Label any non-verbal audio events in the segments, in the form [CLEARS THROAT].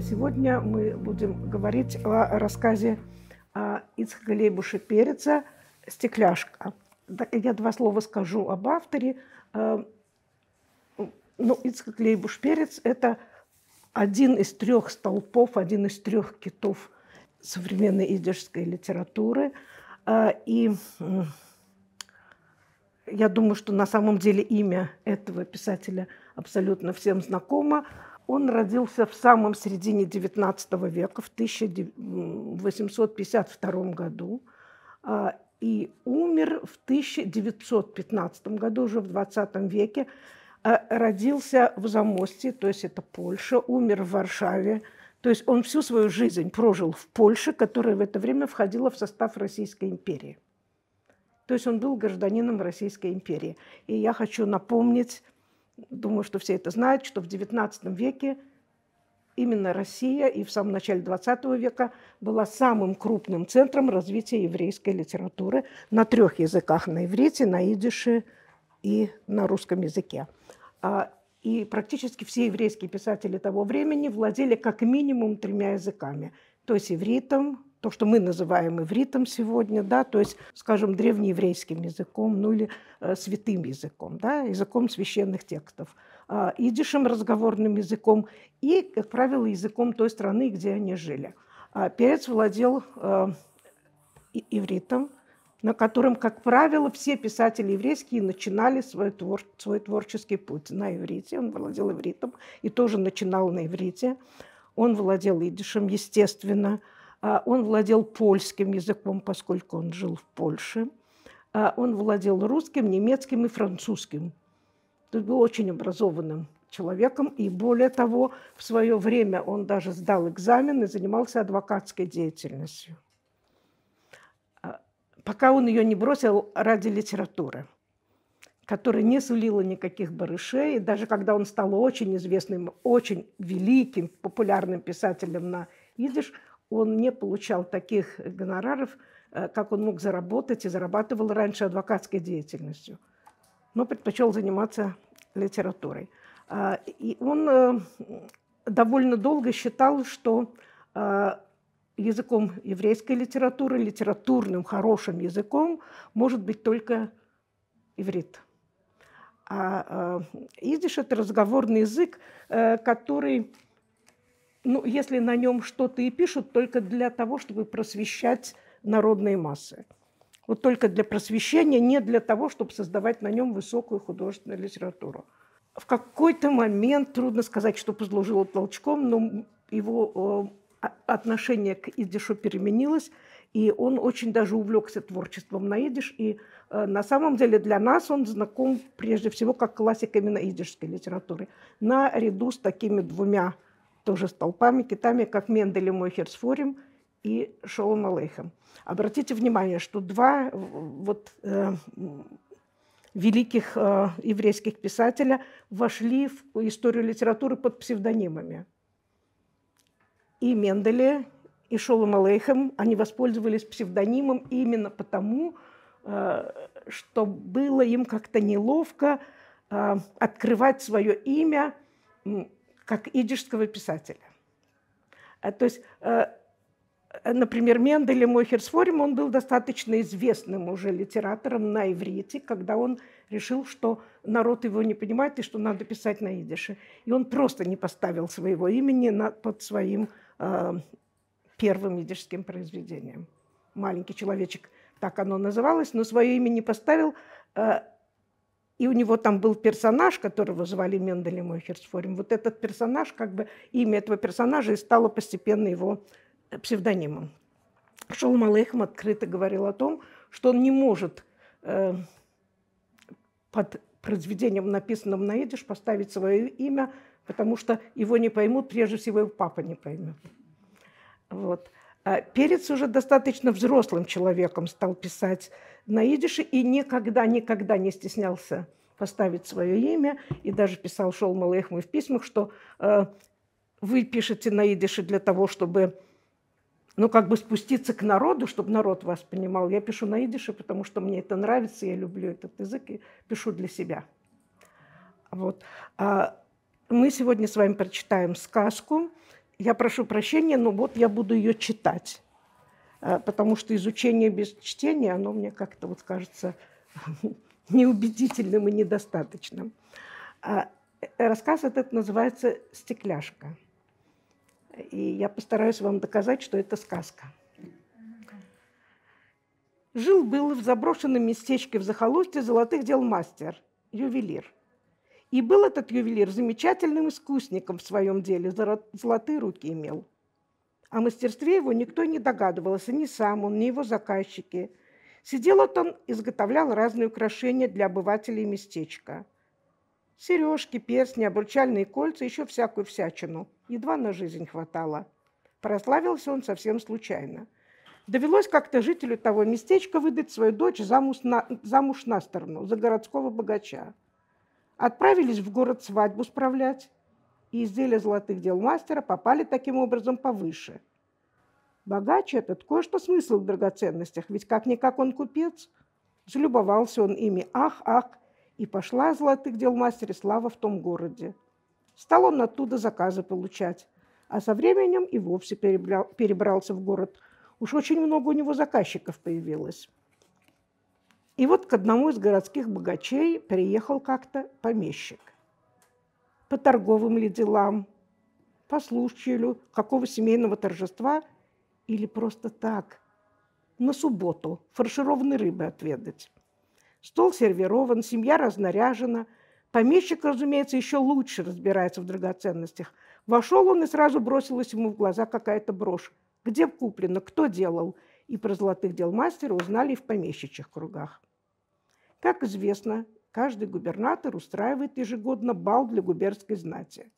Сегодня мы будем говорить о рассказе а, Ицхака Лейбуша Переца «Стекляшка». Я два слова скажу об авторе. А, ну, Ицхак Лейбуш Перец – это один из трех столпов, один из трех китов современной идишской литературы. А, и я думаю, что на самом деле имя этого писателя абсолютно всем знакомо. Он родился в самом середине XIX века, в 1852 году, а, и умер в 1915 году, уже в XX веке. А, родился в Замости, то есть это Польша, умер в Варшаве. То есть он всю свою жизнь прожил в Польше, которая в это время входила в состав Российской империи. То есть он был гражданином Российской империи. И я хочу напомнить Думаю, что все это знают, что в XIX веке именно Россия и в самом начале XX века была самым крупным центром развития еврейской литературы на трех языках – на иврите, на идише и на русском языке. А, и практически все еврейские писатели того времени владели как минимум тремя языками, то есть ивритом, то, что мы называем ивритом сегодня, да, то есть, скажем, древнееврейским языком, ну или э, святым языком, да, языком священных текстов, э, идишем разговорным языком и, как правило, языком той страны, где они жили. Э, Перец владел э, ивритом, на котором, как правило, все писатели еврейские начинали свой, твор, свой творческий путь на иврите. Он владел ивритом и тоже начинал на иврите. Он владел идишем, естественно, естественно а, он владел польским языком, поскольку он жил в Польше. А, он владел русским, немецким и французским. То есть был очень образованным человеком. И более того, в свое время он даже сдал экзамен и занимался адвокатской деятельностью. А, пока он ее не бросил ради литературы – которая не сулила никаких барышей. И даже когда он стал очень известным, очень великим, популярным писателем на идиш, он не получал таких э, гонораров, э, как он мог заработать и зарабатывал раньше адвокатской деятельностью, но предпочел заниматься литературой. А, и он э, довольно долго считал, что языком еврейской литературы, литературным хорошим языком может быть только иврит. А идиш – это разговорный язык, который ну, если на нем что-то и пишут, только для того, чтобы просвещать народные массы. Вот только для просвещения, не для того, чтобы создавать на нем высокую художественную литературу. В какой-то момент, трудно сказать, что послужило толчком, но его э, отношение к идишу переменилось, и он очень даже увлекся творчеством на идиш, и э, на самом деле для нас он знаком прежде всего как классик именно идишской литературы, наряду с такими двумя тоже с толпами, китами, как Менделем и Херцфорем и Шолом Алейхом. Обратите внимание, что два э, вот, э, великих э, еврейских писателя вошли в историю литературы под псевдонимами. И Менделе, и Шолом Алейхом, они воспользовались псевдонимом именно потому, э, что было им как-то неловко э, открывать свое имя как идишского писателя. А, то есть, э, э, например, Мендель Мохерсфорим, он был достаточно известным уже литератором на иврите, когда он решил, что народ его не понимает и что надо писать на идише. И он просто не поставил своего имени под своим э, первым идишским произведением. «Маленький человечек» так оно называлось, но свое имя не поставил, и у него там был персонаж, которого звали Менделем Ойхерсфорем. Вот этот персонаж, как бы имя этого персонажа и стало постепенно его э, псевдонимом. Шолом Алейхам открыто говорил о том, что он не может э, под произведением, написанным на идиш, поставить свое имя, потому что его не поймут, прежде всего, его папа не поймет. Вот. А перец уже достаточно взрослым человеком стал писать на идише и никогда, никогда не стеснялся поставить свое имя и даже писал Шол Малехмы в письмах, что э, вы пишете на идише для того, чтобы ну, как бы спуститься к народу, чтобы народ вас понимал. Я пишу на идише, потому что мне это нравится, я люблю этот язык и пишу для себя. Вот. А мы сегодня с вами прочитаем сказку я прошу прощения, но вот я буду ее читать. Э, потому что изучение без чтения, оно мне как-то вот кажется [LAUGHS] неубедительным и недостаточным. А, э, рассказ этот называется «Стекляшка». И я постараюсь вам доказать, что это сказка. Жил-был в заброшенном местечке в захолустье золотых дел мастер, ювелир – и был этот ювелир замечательным искусником в своем деле, золотые руки имел. О мастерстве его никто не догадывался, ни сам он, ни его заказчики. Сидел вот он, изготовлял разные украшения для обывателей местечка. Сережки, перстни, обручальные кольца, еще всякую всячину. Едва на жизнь хватало. Прославился он совсем случайно. Довелось как-то жителю того местечка выдать свою дочь замуж на, замуж на сторону, за городского богача. Отправились в город свадьбу справлять, и изделия золотых дел мастера попали таким образом повыше. богаче. этот кое-что смысл в драгоценностях, ведь как-никак он купец. Залюбовался он ими ах, ах, и пошла золотых дел мастера слава в том городе. Стал он оттуда заказы получать, а со временем и вовсе перебрался в город. Уж очень много у него заказчиков появилось. И вот к одному из городских богачей приехал как-то помещик. По торговым ли делам, по случаю какого семейного торжества или просто так, на субботу, фаршированной рыбы отведать. Стол сервирован, семья разнаряжена. Помещик, разумеется, еще лучше разбирается в драгоценностях. Вошел он, и сразу бросилась ему в глаза какая-то брошь. Где куплено, кто делал? И про золотых дел мастера узнали и в помещичьих кругах. Как известно, каждый губернатор устраивает ежегодно бал для губернской знати.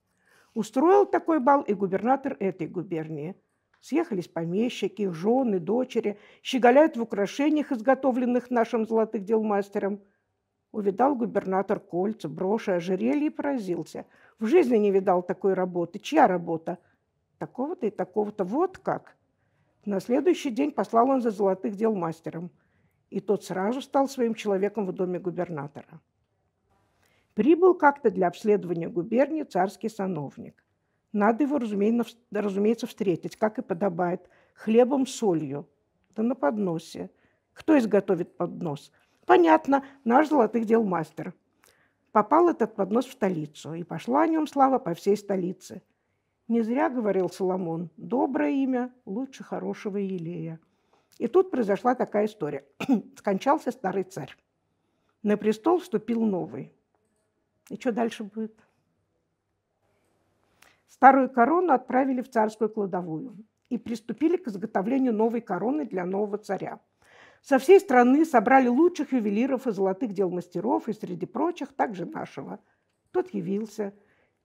Устроил такой бал и губернатор этой губернии. Съехались помещики, жены, дочери, щеголяют в украшениях, изготовленных нашим золотых дел мастером. Увидал губернатор кольца, броши, ожерелье и поразился. В жизни не видал такой работы. Чья работа? Такого-то и такого-то. Вот как. На следующий день послал он за золотых дел мастером – и тот сразу стал своим человеком в доме губернатора. Прибыл как-то для обследования губернии царский сановник. Надо его, разумеется, встретить, как и подобает, хлебом с солью, да на подносе. Кто изготовит поднос? Понятно, наш золотых дел мастер. Попал этот поднос в столицу, и пошла о нем слава по всей столице. Не зря говорил Соломон, доброе имя лучше хорошего елея. И тут произошла такая история. [CLEARS THROAT] Скончался старый царь. На престол вступил новый. И что дальше будет? Старую корону отправили в царскую кладовую и приступили к изготовлению новой короны для нового царя. Со всей страны собрали лучших ювелиров и золотых дел мастеров, и среди прочих также нашего. Тот явился,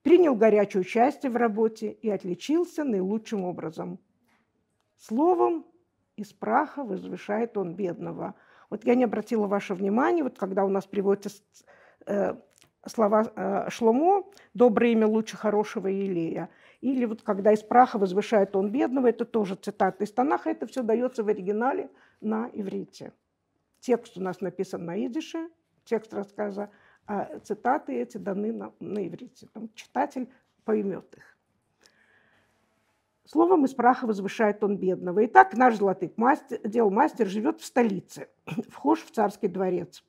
принял горячее участие в работе и отличился наилучшим образом. Словом, из праха возвышает он бедного. Вот я не обратила ваше внимание, вот когда у нас приводятся э, слова э, Шломо «доброе имя лучше хорошего Елея», или вот когда из праха возвышает он бедного, это тоже цитата из Танаха, это все дается в оригинале на иврите. Текст у нас написан на идише, текст рассказа, а цитаты эти даны на, на иврите. Там читатель поймет их. Словом, из праха возвышает он бедного. Итак, наш золотых мастер, дел мастер живет в столице, [CLEARS THROAT] вхож в царский дворец.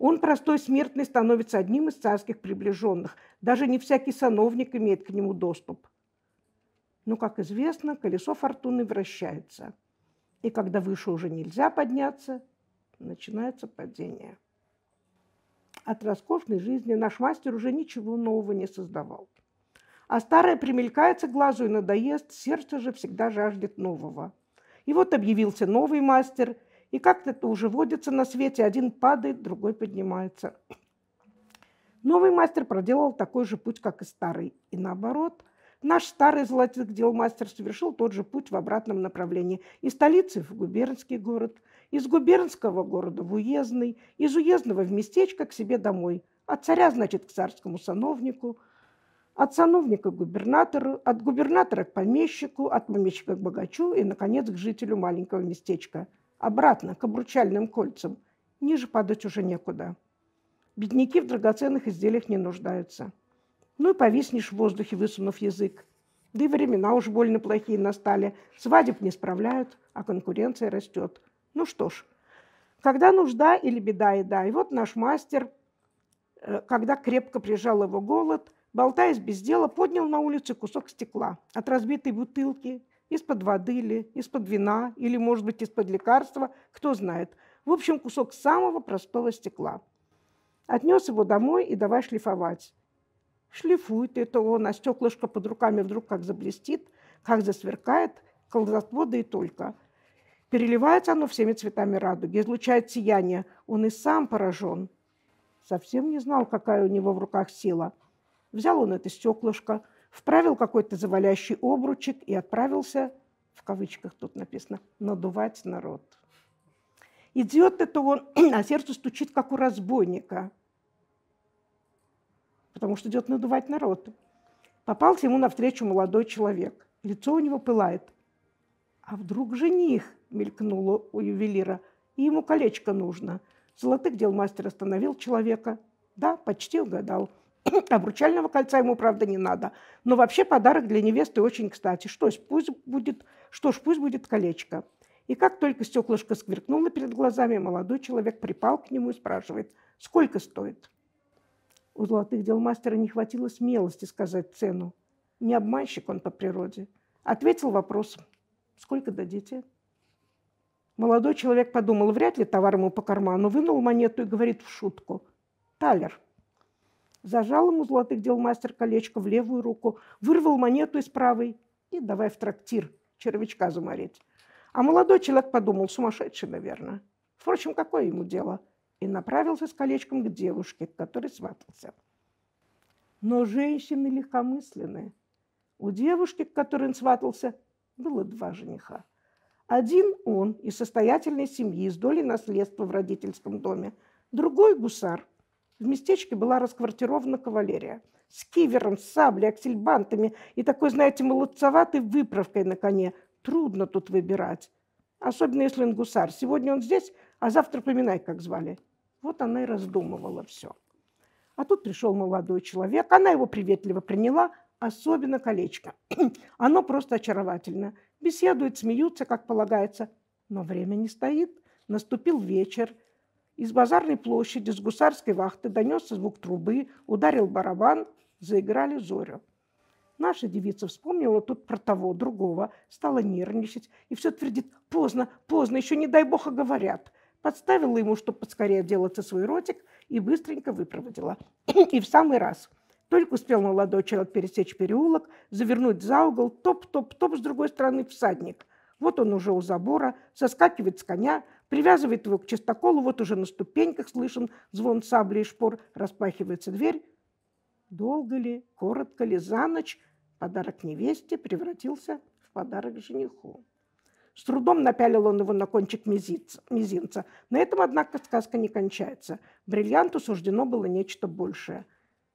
Он, простой смертный, становится одним из царских приближенных. Даже не всякий сановник имеет к нему доступ. Но, как известно, колесо фортуны вращается. И когда выше уже нельзя подняться, начинается падение. От роскошной жизни наш мастер уже ничего нового не создавал а старое примелькается глазу и надоест, сердце же всегда жаждет нового. И вот объявился новый мастер, и как то это уже водится на свете, один падает, другой поднимается. Новый мастер проделал такой же путь, как и старый. И наоборот, наш старый золотик дел мастер совершил тот же путь в обратном направлении. Из столицы в губернский город, из губернского города в уездный, из уездного в местечко к себе домой. От царя, значит, к царскому сановнику, от сановника к губернатору, от губернатора к помещику, от помещика к богачу и, наконец, к жителю маленького местечка. Обратно, к обручальным кольцам. Ниже падать уже некуда. Бедняки в драгоценных изделиях не нуждаются. Ну и повиснешь в воздухе, высунув язык. Да и времена уж больно плохие настали. Свадеб не справляют, а конкуренция растет. Ну что ж, когда нужда или беда и да. И вот наш мастер, э, когда крепко прижал его голод – болтаясь без дела, поднял на улице кусок стекла от разбитой бутылки, из-под воды или из-под вина, или, может быть, из-под лекарства, кто знает. В общем, кусок самого простого стекла. Отнес его домой и давай шлифовать. Шлифует это он, а стеклышко под руками вдруг как заблестит, как засверкает, колдовство да и только. Переливается оно всеми цветами радуги, излучает сияние. Он и сам поражен. Совсем не знал, какая у него в руках сила – Взял он это стеклышко, вправил какой-то завалящий обручек и отправился, в кавычках тут написано, надувать народ. Идет это он, [CLEARS THROAT] а сердце стучит, как у разбойника, потому что идет надувать народ. Попался ему навстречу молодой человек. Лицо у него пылает. А вдруг жених, мелькнуло у ювелира, и ему колечко нужно. Золотых дел мастер остановил человека. Да, почти угадал. [COUGHS] Обручального кольца ему, правда, не надо. Но вообще подарок для невесты очень кстати. Что ж, пусть будет, что ж, пусть будет колечко. И как только стеклышко скверкнуло перед глазами, молодой человек припал к нему и спрашивает, сколько стоит? У золотых дел мастера не хватило смелости сказать цену. Не обманщик он по природе. Ответил вопросом, сколько дадите? Молодой человек подумал, вряд ли товар ему по карману, вынул монету и говорит в шутку. Талер – зажал ему золотых дел мастер колечко в левую руку, вырвал монету из правой и давай в трактир червячка заморить. А молодой человек подумал, сумасшедший, наверное. Впрочем, какое ему дело? И направился с колечком к девушке, к которой сватался. Но женщины легкомысленные. У девушки, к которой он сватался, было два жениха. Один он из состоятельной семьи, с долей наследства в родительском доме. Другой – гусар – в местечке была расквартирована кавалерия. С кивером, с саблей, аксельбантами и такой, знаете, молодцеватой выправкой на коне. Трудно тут выбирать. Особенно, если он гусар. Сегодня он здесь, а завтра поминай, как звали. Вот она и раздумывала все. А тут пришел молодой человек. Она его приветливо приняла, особенно колечко. [CLEARS THROAT] Оно просто очаровательно. Беседуют, смеются, как полагается. Но время не стоит. Наступил вечер. Из базарной площади с гусарской вахты донесся звук трубы, ударил барабан, заиграли зорю. Наша девица вспомнила тут про того, другого, стала нервничать и все твердит «поздно, поздно, еще не дай бога говорят». Подставила ему, чтобы поскорее делаться свой ротик, и быстренько выпроводила. [CLEARS THROAT] и в самый раз. Только успел молодой человек пересечь переулок, завернуть за угол, топ-топ-топ, с другой стороны всадник. Вот он уже у забора, соскакивает с коня, Привязывает его к чистоколу, вот уже на ступеньках слышен звон сабли и шпор, распахивается дверь. Долго ли, коротко ли, за ночь подарок невесте превратился в подарок жениху. С трудом напялил он его на кончик мизинца. На этом, однако, сказка не кончается. Бриллианту суждено было нечто большее.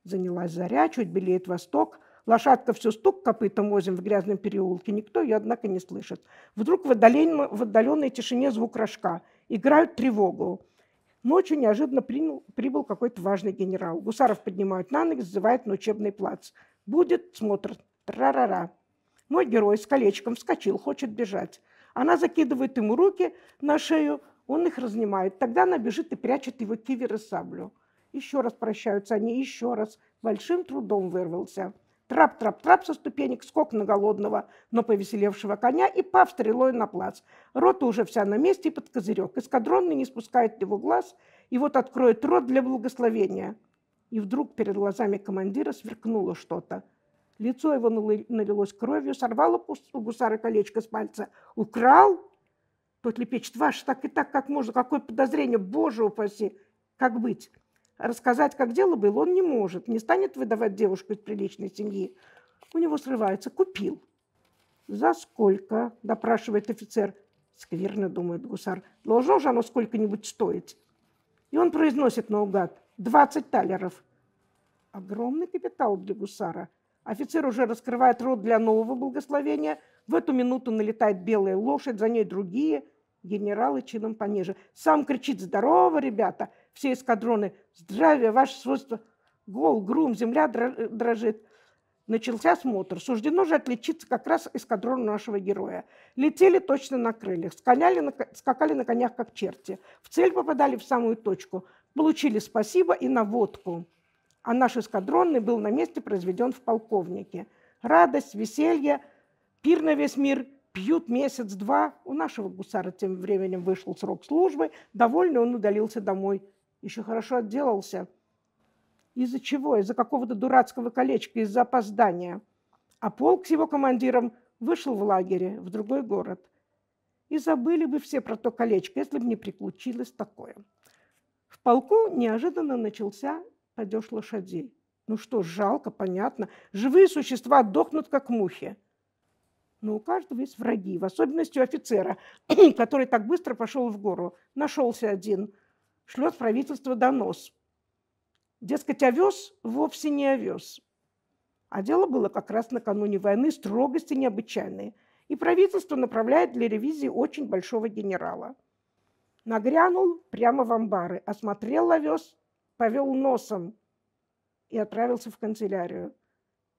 Занялась заря, чуть белеет восток – Лошадка все стук копытом возим в грязном переулке, никто ее, однако, не слышит. Вдруг в, отдален... в отдаленной тишине звук рожка. Играют тревогу. Ночью неожиданно принял, прибыл какой-то важный генерал. Гусаров поднимают на ноги, зазывают на учебный плац. Будет смотр. Тра-ра-ра. Мой герой с колечком вскочил, хочет бежать. Она закидывает ему руки на шею, он их разнимает. Тогда она бежит и прячет его кивер саблю. Еще раз прощаются они, еще раз. Большим трудом вырвался. Трап-трап-трап со ступенек, скок на голодного, но повеселевшего коня и пав стрелой на плац. Рота уже вся на месте и под козырек. Эскадронный не спускает его глаз, и вот откроет рот для благословения. И вдруг перед глазами командира сверкнуло что-то. Лицо его налилось кровью, сорвало у гусара колечко с пальца. «Украл?» Тот лепечет, «Ваш, так и так, как можно, какое подозрение, боже упаси! Как быть?» рассказать, как дело было, он не может, не станет выдавать девушку из приличной семьи. У него срывается, купил. «За сколько?» – допрашивает офицер. «Скверно», – думает гусар, – «должно же оно сколько-нибудь стоить». И он произносит наугад «двадцать талеров». Огромный капитал для гусара. Офицер уже раскрывает рот для нового благословения. В эту минуту налетает белая лошадь, за ней другие – генералы чином пониже. Сам кричит «Здорово, ребята!» все эскадроны. Здравия, ваше свойство. Гол, грум, земля дрожит. Начался смотр. Суждено же отличиться как раз эскадрон нашего героя. Летели точно на крыльях, скакали на, скакали на конях, как черти. В цель попадали в самую точку. Получили спасибо и наводку. А наш эскадронный был на месте произведен в полковнике. Радость, веселье, пир на весь мир, пьют месяц-два. У нашего гусара тем временем вышел срок службы. Довольный он удалился домой еще хорошо отделался. Из-за чего? Из-за какого-то дурацкого колечка, из-за опоздания. А полк с его командиром вышел в лагере, в другой город. И забыли бы все про то колечко, если бы не приключилось такое. В полку неожиданно начался падеж лошадей. Ну что, жалко, понятно. Живые существа дохнут, как мухи. Но у каждого есть враги, в особенности у офицера, [CLEARS THROAT] который так быстро пошел в гору. Нашелся один шлет правительство донос. Дескать, овес вовсе не овес. А дело было как раз накануне войны строгости необычайные. И правительство направляет для ревизии очень большого генерала. Нагрянул прямо в амбары, осмотрел овес, повел носом и отправился в канцелярию.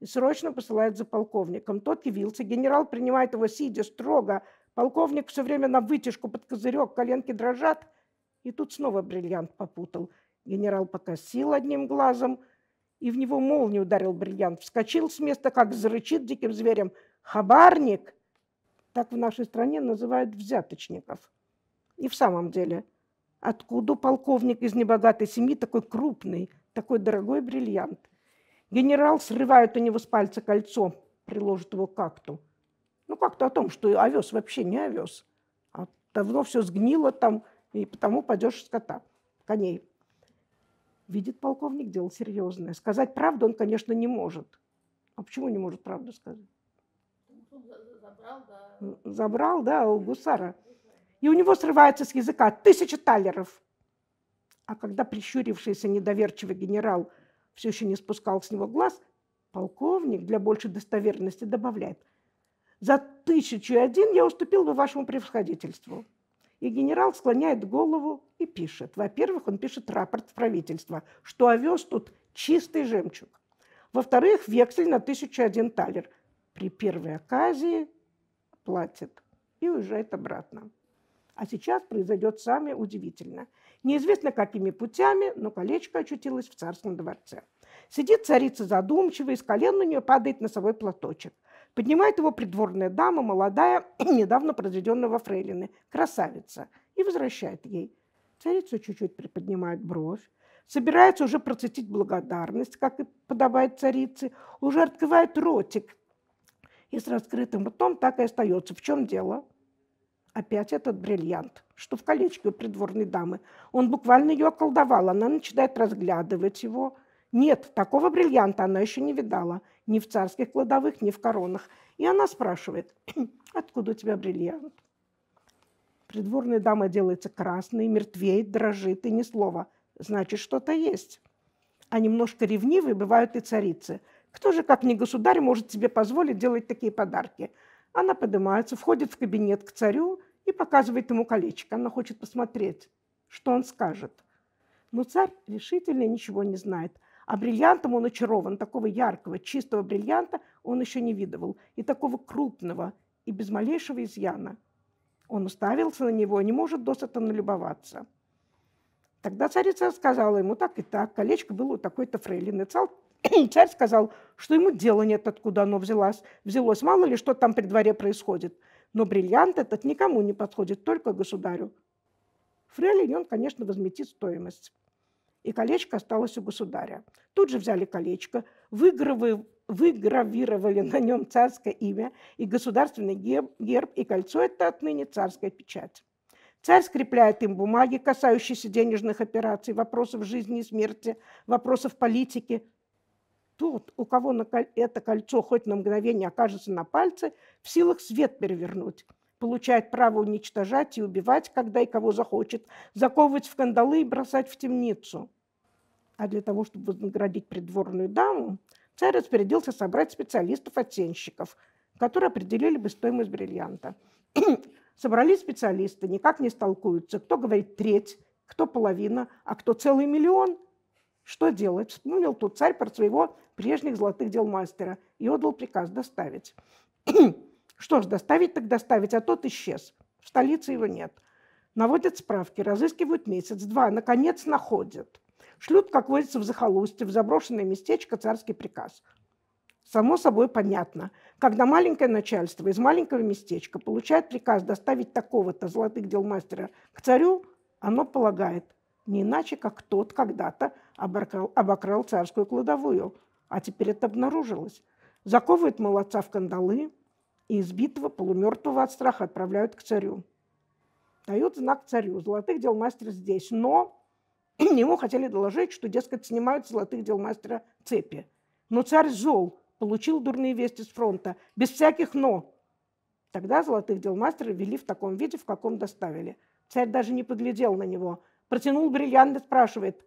И срочно посылает за полковником. Тот явился, генерал принимает его сидя строго. Полковник все время на вытяжку под козырек, коленки дрожат – и тут снова бриллиант попутал. Генерал покосил одним глазом, и в него молнией ударил бриллиант. Вскочил с места, как зарычит диким зверем. «Хабарник!» Так в нашей стране называют взяточников. И в самом деле, откуда полковник из небогатой семьи такой крупный, такой дорогой бриллиант? Генерал срывает у него с пальца кольцо, приложит его к акту. Ну, как-то о том, что овес вообще не овес. А давно все сгнило там, и потому падешь скота, коней. Видит полковник, дело серьезное. Сказать правду он, конечно, не может. А почему не может правду сказать? Забрал, да. Забрал, да, у гусара. И у него срывается с языка тысяча талеров. А когда прищурившийся недоверчивый генерал все еще не спускал с него глаз, полковник для большей достоверности добавляет. За тысячу и один я уступил бы вашему превосходительству. И генерал склоняет голову и пишет. Во-первых, он пишет рапорт в правительство, что овес тут чистый жемчуг. Во-вторых, вексель на 1001 талер. При первой оказии платит и уезжает обратно. А сейчас произойдет самое удивительное. Неизвестно какими путями, но колечко очутилось в царском дворце. Сидит царица задумчиво, и с колен у нее падает носовой платочек. Поднимает его придворная дама, молодая, [CLEARS THROAT] недавно произведенная во фрейлины, красавица, и возвращает ей. Царица чуть-чуть приподнимает бровь, собирается уже процитить благодарность, как и подобает царице, уже открывает ротик и с раскрытым ртом так и остается. В чем дело? Опять этот бриллиант, что в колечке у придворной дамы. Он буквально ее околдовал. Она начинает разглядывать его, нет, такого бриллианта она еще не видала. Ни в царских кладовых, ни в коронах. И она спрашивает, откуда у тебя бриллиант? Придворная дама делается красной, мертвеет, дрожит и ни слова. Значит, что-то есть. А немножко ревнивые бывают и царицы. Кто же, как не государь, может себе позволить делать такие подарки? Она поднимается, входит в кабинет к царю и показывает ему колечко. Она хочет посмотреть, что он скажет. Но царь решительно ничего не знает. А бриллиантом он очарован, такого яркого, чистого бриллианта он еще не видывал, и такого крупного, и без малейшего изъяна. Он уставился на него, не может досыта налюбоваться. Тогда царица сказала ему так и так, колечко было у такой-то фрейлины. [CLEARS THROAT] царь сказал, что ему дела нет, откуда оно взялось. взялось. Мало ли, что там при дворе происходит. Но бриллиант этот никому не подходит, только государю. Фрейлине он, конечно, возметит стоимость и колечко осталось у государя. Тут же взяли колечко, выгравировали на нем царское имя и государственный герб, и кольцо это отныне царская печать. Царь скрепляет им бумаги, касающиеся денежных операций, вопросов жизни и смерти, вопросов политики. Тот, у кого это кольцо хоть на мгновение окажется на пальце, в силах свет перевернуть получает право уничтожать и убивать, когда и кого захочет, заковывать в кандалы и бросать в темницу. А для того, чтобы вознаградить придворную даму, царь распорядился собрать специалистов-оценщиков, которые определили бы стоимость бриллианта. [CLEARS THROAT] Собрались специалисты, никак не столкуются. Кто говорит треть, кто половина, а кто целый миллион. Что делать? Вспомнил тут царь про своего прежних золотых дел мастера и отдал приказ доставить. [CLEARS THROAT] Что ж, доставить так доставить, а тот исчез. В столице его нет. Наводят справки, разыскивают месяц-два, наконец находят. Шлют, как водится, в захолустье, в заброшенное местечко царский приказ. Само собой понятно, когда маленькое начальство из маленького местечка получает приказ доставить такого-то золотых дел мастера к царю, оно полагает, не иначе, как тот когда-то обокрал, обокрал царскую кладовую, а теперь это обнаружилось. Заковывает молодца в кандалы, и избитого, полумертвого от страха отправляют к царю. Дают знак царю, золотых дел мастера здесь, но [CLEARS THROAT] ему хотели доложить, что, дескать, снимают золотых дел мастера цепи. Но царь зол, получил дурные вести с фронта, без всяких «но». Тогда золотых дел мастера вели в таком виде, в каком доставили. Царь даже не поглядел на него. Протянул бриллиант и спрашивает,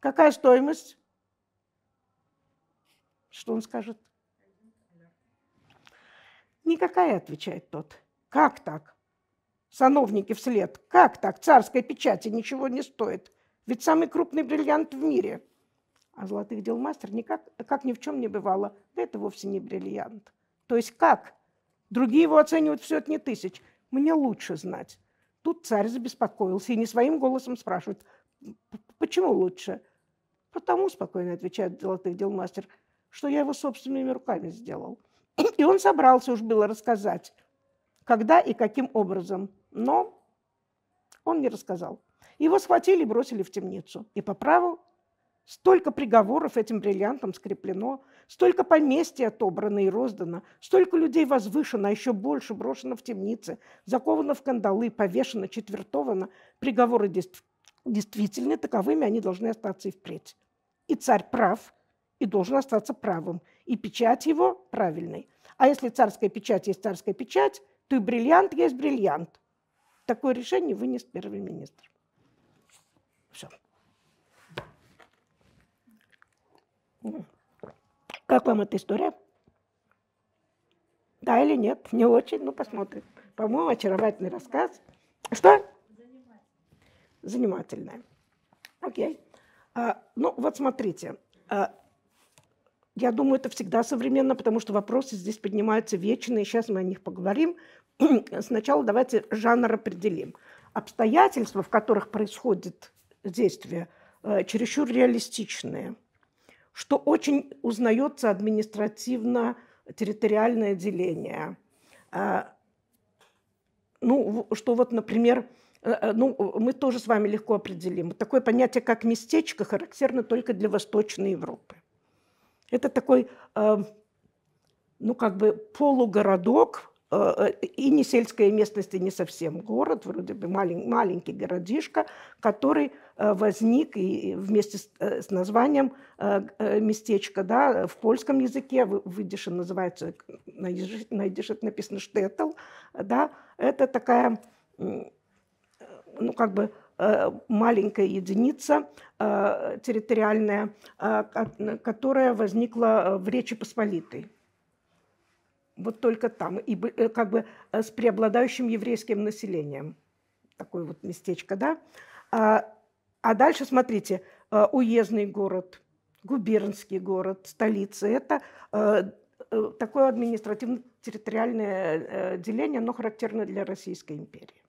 какая стоимость? Что он скажет? Никакая, отвечает тот. Как так? Сановники вслед. Как так? Царской печати ничего не стоит. Ведь самый крупный бриллиант в мире. А золотых дел мастер никак, как ни в чем не бывало. Да это вовсе не бриллиант. То есть как? Другие его оценивают в сотни тысяч. Мне лучше знать. Тут царь забеспокоился и не своим голосом спрашивает, почему лучше? Потому, спокойно отвечает золотых дел мастер, что я его собственными руками сделал. [COUGHS] И он собрался уж было рассказать, когда и каким образом, но он не рассказал. Его схватили и бросили в темницу. И по праву Столько приговоров этим бриллиантом скреплено, столько поместья отобрано и роздано, столько людей возвышено, а еще больше брошено в темницы, заковано в кандалы, повешено, четвертовано. Приговоры действительно таковыми они должны остаться и впредь. И царь прав, и должен остаться правым. И печать его правильной. А если царская печать есть царская печать, то и бриллиант есть бриллиант. Такое решение вынес первый министр. Все. Как вам эта история? Да или нет? Не очень, ну посмотрим. По-моему, очаровательный рассказ. Что? Занимательная. Окей. А, ну вот смотрите, а, я думаю, это всегда современно, потому что вопросы здесь поднимаются вечные, сейчас мы о них поговорим. [CLEARS THROAT] Сначала давайте жанр определим. Обстоятельства, в которых происходит действие, э, чересчур реалистичные, что очень узнается административно-территориальное деление. Э, ну, что вот, например, э, ну, мы тоже с вами легко определим. Такое понятие, как местечко, характерно только для Восточной Европы. Это такой, эм, ну, как бы полугородок, э, э, и не сельская местность, и не совсем город, вроде бы маленький городишко, который э, возник и вместе с, названием местечко, да, в польском языке, выдешен называется, найдешь, идише написано «штетл», да, это такая, ну, как бы Э, маленькая единица э, территориальная, э, которая возникла в Речи Посполитой. Вот только там, и как бы с преобладающим еврейским населением. Такое вот местечко, да? А, а дальше, смотрите, уездный город, губернский город, столица – это такое административно-территориальное деление, но характерно для Российской империи.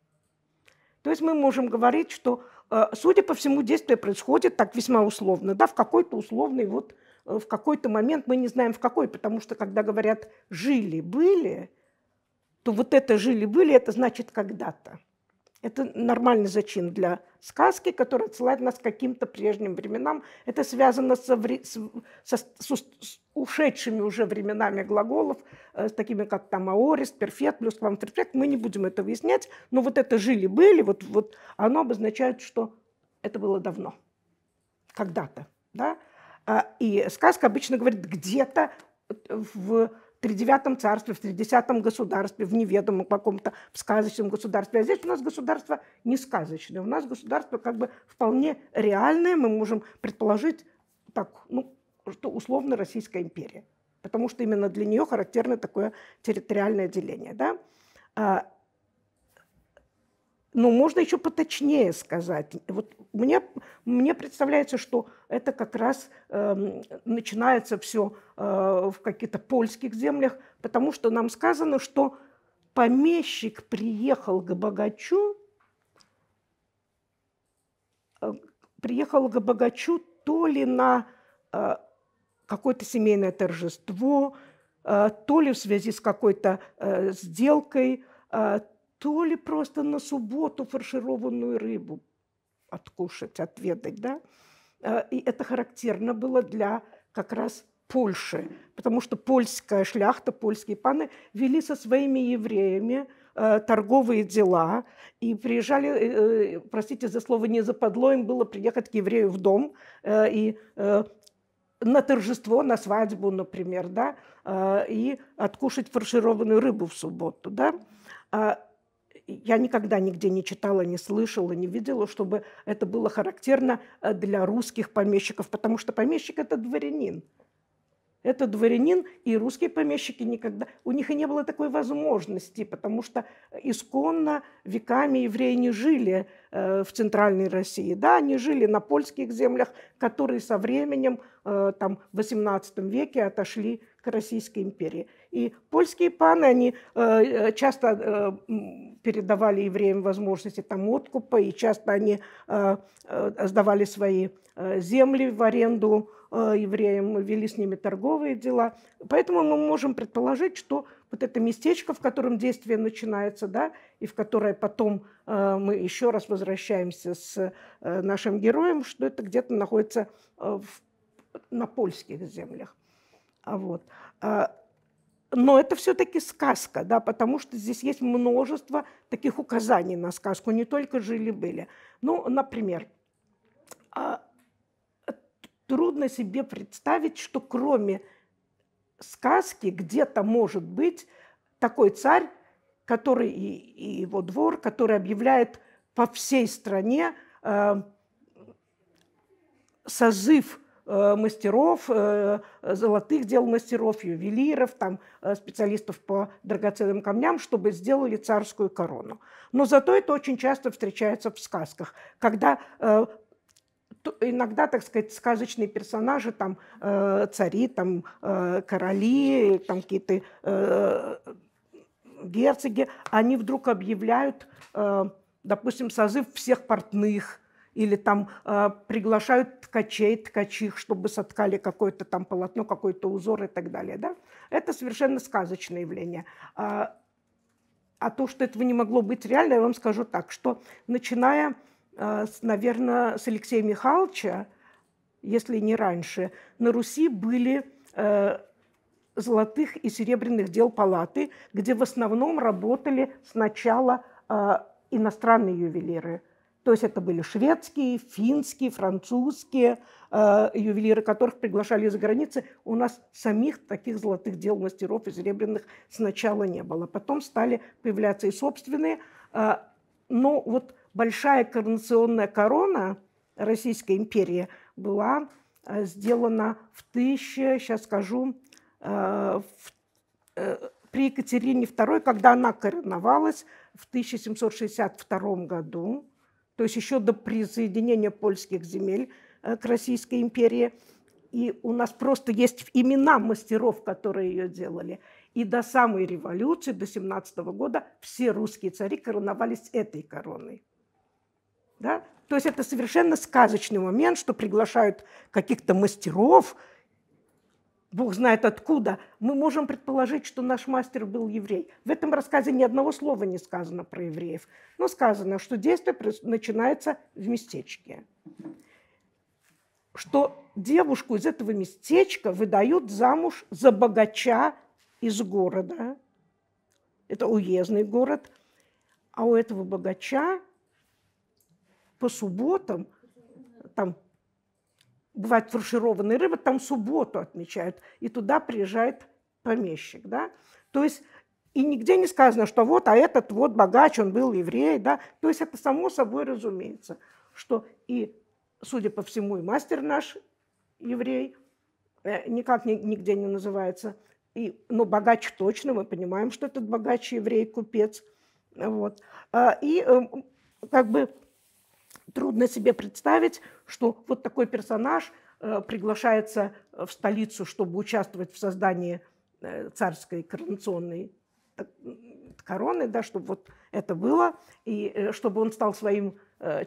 То есть мы можем говорить, что, э, судя по всему, действие происходит так весьма условно, да, в какой-то условный вот э, в какой-то момент, мы не знаем в какой, потому что когда говорят «жили-были», то вот это «жили-были» – это значит «когда-то». Это нормальный зачин для сказки, который отсылает нас к каким-то прежним временам. Это связано со, вре- с, со, с, с ушедшими уже временами глаголов, э, с такими как там аорист, перфект, плюс вам квамперфект. Мы не будем это выяснять, но вот это жили-были, вот, вот оно обозначает, что это было давно, когда-то. Да? А, и сказка обычно говорит где-то э, в тридевятом царстве, в тридесятом государстве, в неведомом каком-то, в сказочном государстве. А здесь у нас государство не сказочное, у нас государство как бы вполне реальное, мы можем предположить, так, ну, что условно Российская империя, потому что именно для нее характерно такое территориальное деление. Да? А, но ну, можно еще поточнее сказать. Вот мне, мне представляется, что это как раз э, начинается все э, в каких-то польских землях, потому что нам сказано, что помещик приехал к богачу, э, приехал к богачу то ли на э, какое-то семейное торжество, э, то ли в связи с какой-то э, сделкой, э, то ли просто на субботу фаршированную рыбу откушать, отведать, да. А, и это характерно было для как раз Польши, потому что польская шляхта, польские паны вели со своими евреями э, торговые дела и приезжали, э, э, простите за слово, не западло им было приехать к еврею в дом и на торжество, на свадьбу, например, да, и откушать фаршированную рыбу в субботу, да. А, я никогда нигде не читала, не слышала, не видела, чтобы это было характерно э, для русских помещиков, потому что помещик – это дворянин. Это дворянин, и русские помещики никогда... У них и не было такой возможности, потому что исконно веками евреи не жили э, в Центральной России. Да, они жили на польских землях, которые со временем, э, там, в XVIII веке отошли к Российской империи. И польские паны, они э, э часто э, передавали евреям возможности там откупа, и часто они э, э сдавали свои э, земли в аренду евреям, вели с ними торговые дела. Поэтому мы можем предположить, что вот это местечко, в котором действие начинается, да, и в которое потом мы еще раз возвращаемся с нашим героем, что это где-то находится в, на польских землях. А вот. А но это все-таки сказка, да, потому что здесь есть множество таких указаний на сказку, не только жили-были. Ну, например, а, трудно себе представить, что кроме сказки где-то может быть такой царь, который и, и его двор, который объявляет по всей стране э, созыв Э, мастеров, э, золотых дел мастеров, ювелиров, там, э, специалистов по драгоценным камням, чтобы сделали царскую корону. Но зато это очень часто встречается в сказках, когда иногда, так сказать, сказочные персонажи, там, цари, там, короли, там, какие-то герцоги, они вдруг объявляют, допустим, созыв всех портных, или там э, приглашают ткачей, ткачих, чтобы соткали какое-то там полотно, какой-то узор и так далее. Да? Это совершенно сказочное явление. А, а то, что этого не могло быть реально, я вам скажу так, что начиная, э, с, наверное, с Алексея Михайловича, если не раньше, на Руси были э, золотых и серебряных дел палаты, где в основном работали сначала э, иностранные ювелиры – то есть это были шведские, финские, французские э, ювелиры, которых приглашали из-за границы. У нас самих таких золотых дел, мастеров и серебряных сначала не было. Потом стали появляться и собственные. Э, но вот большая коронационная корона Российской империи была э, сделана в тысяче, сейчас скажу, э, в, э, при Екатерине II, когда она короновалась в 1762 году то есть еще до присоединения польских земель э, к Российской империи. И у нас просто есть имена мастеров, которые ее делали. И до самой революции, до 17 года, все русские цари короновались этой короной. Да? То есть это совершенно сказочный момент, что приглашают каких-то мастеров – Бог знает откуда, мы можем предположить, что наш мастер был еврей. В этом рассказе ни одного слова не сказано про евреев, но сказано, что действие начинается в местечке. Что девушку из этого местечка выдают замуж за богача из города. Это уездный город. А у этого богача по субботам там бывает фаршированная рыба, там субботу отмечают, и туда приезжает помещик, да. То есть и нигде не сказано, что вот, а этот вот богач, он был еврей, да. То есть это само собой разумеется, что и, судя по всему, и мастер наш еврей, э, никак нигде не называется, и, но богач точно, мы понимаем, что этот богач еврей, купец, вот. А, и эм, как бы трудно себе представить, что вот такой персонаж э, приглашается э, в столицу, чтобы участвовать в создании э, царской коронационной короны, да, чтобы вот это было, и чтобы он стал своим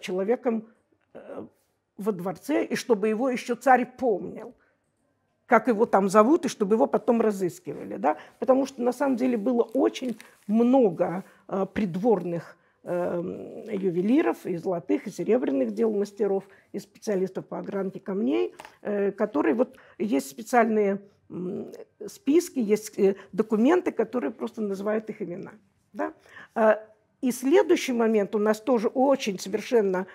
человеком во дворце, и чтобы его еще царь помнил, как его там зовут, и чтобы его потом разыскивали. Да? Потому что на самом деле было очень много придворных Эм, ювелиров, и золотых, и серебряных дел мастеров, и специалистов по огранке камней, э, которые вот есть специальные списки, есть э, документы, которые просто называют их имена. Да? Э, и следующий момент у нас тоже очень совершенно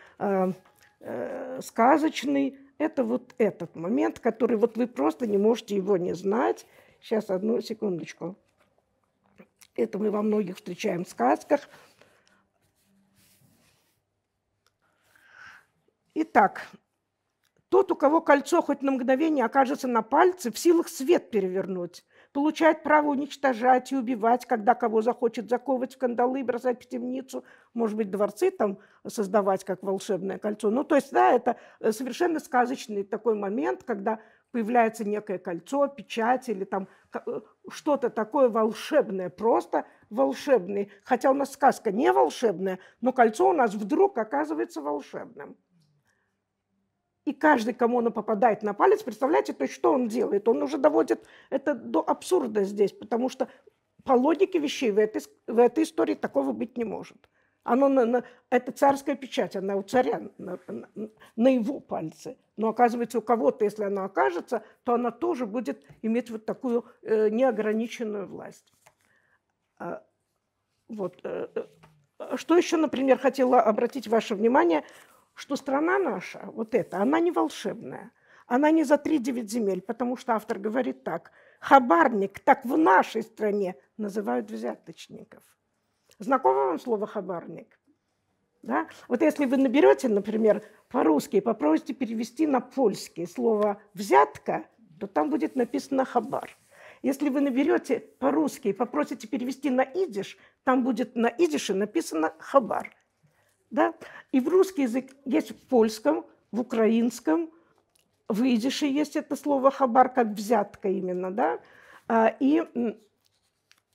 сказочный. Это вот этот момент, который вот вы просто не можете его не знать. Сейчас, одну секундочку. Это мы во многих встречаем в сказках – Итак, тот, у кого кольцо хоть на мгновение окажется на пальце, в силах свет перевернуть, получает право уничтожать и убивать, когда кого захочет заковывать в кандалы, бросать в темницу, может быть, дворцы там создавать, как волшебное кольцо. Ну, то есть, да, это э, совершенно сказочный такой момент, когда появляется некое кольцо, печать или там э, что-то такое волшебное, просто волшебное. Хотя у нас сказка не волшебная, но кольцо у нас вдруг оказывается волшебным и каждый, кому она попадает на палец, представляете, то есть что он делает? Он уже доводит это до абсурда здесь, потому что по логике вещей в этой, в этой истории такого быть не может. Оно на, на, это царская печать, она у царя на, на, на его пальце. Но оказывается, у кого-то, если она окажется, то она тоже будет иметь вот такую э, неограниченную власть. А, вот. Э, э, что еще, например, хотела обратить ваше внимание что страна наша, вот эта, она не волшебная, она не за 3-9 земель, потому что автор говорит так, хабарник так в нашей стране называют взяточников. Знакомо вам слово хабарник? Да? Вот если вы наберете, например, по-русски попросите перевести на польский слово «взятка», то там будет написано «хабар». Если вы наберете по-русски и попросите перевести на идиш, там будет на идише написано «хабар». Да? И в русский язык есть в польском, в украинском, в идише есть это слово хабар, как взятка именно, да, а, и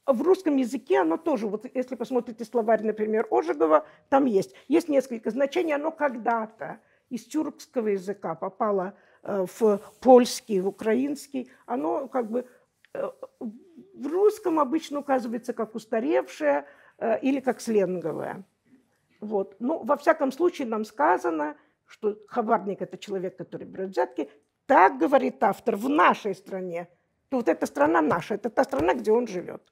в русском языке оно тоже, вот если посмотрите словарь, например, Ожегова, там есть. Есть несколько значений, оно когда-то из тюркского языка попало э, в польский, в украинский. Оно как бы э, в русском обычно указывается как устаревшее э, или как сленговое. Вот. Ну, во всяком случае, нам сказано, что хабарник – это человек, который берет взятки. Так говорит автор в нашей стране. То ну, вот эта страна наша, это та страна, где он живет.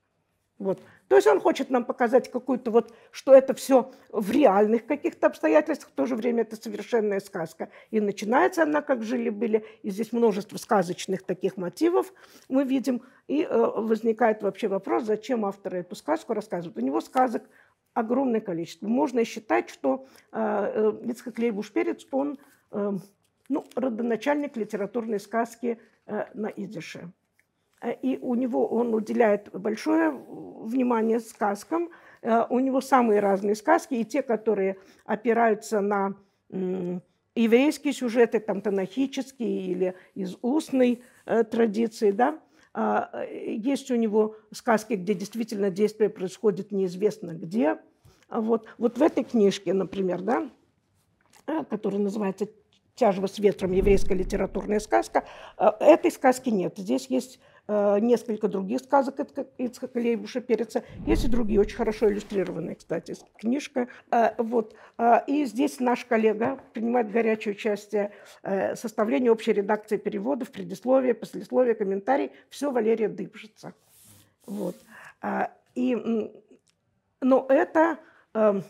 Вот. То есть он хочет нам показать какую-то вот, что это все в реальных каких-то обстоятельствах, в то же время это совершенная сказка. И начинается она, как жили-были, и здесь множество сказочных таких мотивов мы видим. И э, возникает вообще вопрос, зачем авторы эту сказку рассказывают. У него сказок – огромное количество. Можно считать, что э, э, Ицхак Лейбуш-Перец, он э, ну, родоначальник литературной сказки на идише. И у него он уделяет большое внимание сказкам. У него самые разные сказки, и те, которые опираются на еврейские сюжеты, там, танахические или из устной традиции, да, а, э, есть у него сказки, где действительно действие происходит неизвестно где. А вот, вот в этой книжке, например, да, э, которая называется «Тяжба с ветром. Еврейская литературная сказка», э, этой сказки нет. Здесь есть Э, несколько других сказок Ицхака Лейбуша Переца. Есть и другие, очень хорошо иллюстрированные, кстати, книжка. Э, вот. Э, и здесь наш коллега принимает горячее участие в составлении общей редакции переводов, предисловия, послесловия, комментарий. Все Валерия Дыбжица. Вот. И, но это эм,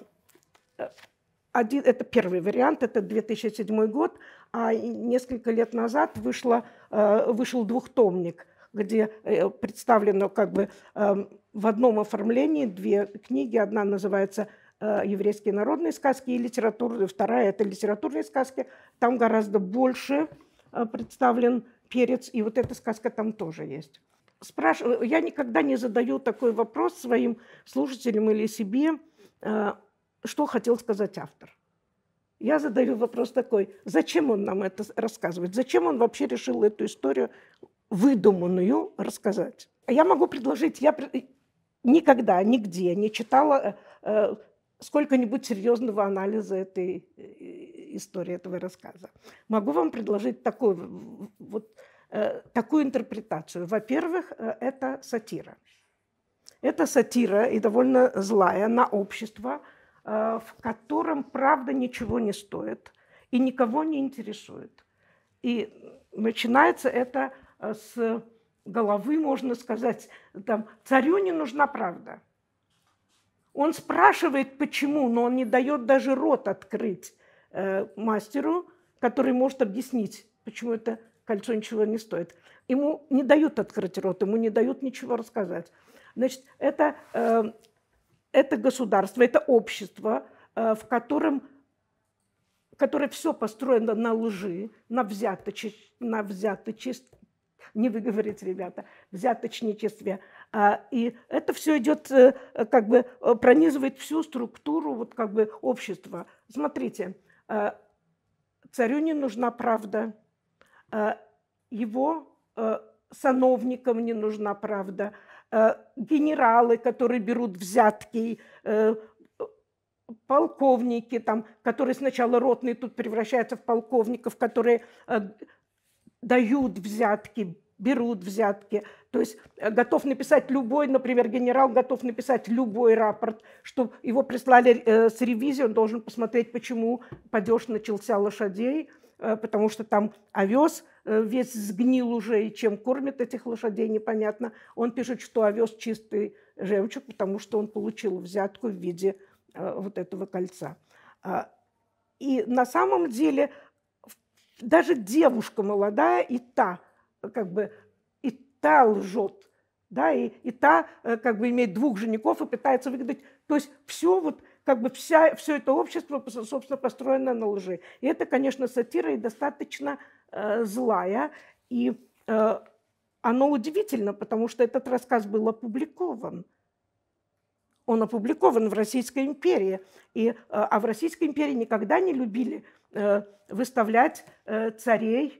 один, это первый вариант, это 2007 год, а несколько лет назад вышло, вышел двухтомник – где э, представлено как бы эм, в одном оформлении две книги. Одна называется э, «Еврейские народные сказки» и литературные. Вторая – это «Литературные сказки». Там гораздо больше э, представлен перец, и вот эта сказка там тоже есть. Спраш... Я никогда не задаю такой вопрос своим слушателям или себе, что хотел сказать автор. Я задаю вопрос такой, зачем он нам это рассказывает, зачем он вообще решил эту историю выдуманную рассказать. А я могу предложить, я никогда, нигде не читала э, э сколько-нибудь серьезного анализа этой э, истории, этого рассказа. Могу вам предложить такую, вот, э, такую интерпретацию. Во-первых, э, это сатира. Это сатира и довольно злая на общество, э, в котором правда ничего не стоит и никого не интересует. И начинается это Э, с головы, можно сказать, там, царю не нужна правда. Он спрашивает, почему, но он не дает даже рот открыть э, мастеру, который может объяснить, почему это кольцо ничего не стоит. Ему не дают открыть рот, ему не дают ничего рассказать. Значит, это, э, это государство, это общество, э, в котором которое все построено на лжи, на, взяточи, на взяточестве, [LAUGHS] не выговорить, ребята, взяточничестве. а И это все идет, э, как бы э, пронизывает всю структуру вот как бы общества. Смотрите, э, царю не нужна правда, его сановникам не нужна правда, генералы, которые берут взятки, полковники, там, которые сначала ротные тут превращаются в полковников, которые дают взятки, берут взятки. То есть э, готов написать любой, например, генерал готов написать любой рапорт, что его прислали э, с ревизией, он должен посмотреть, почему падеж начался лошадей, э, потому что там овес весь сгнил уже, и чем кормят этих лошадей, непонятно. Он пишет, что овес чистый жемчуг, потому что он получил взятку в виде вот этого кольца. А, и на самом деле даже девушка молодая и та, э, как бы, и та лжет, да, и, и та, э, как бы, имеет двух женихов и пытается выгадать. То есть все вот, как бы вся, все это общество, собственно, построено на лжи. И это, конечно, сатира и достаточно э, злая. И э, оно удивительно, потому что этот рассказ был опубликован он опубликован в Российской империи. И, э, а в Российской империи никогда не любили э, выставлять э, царей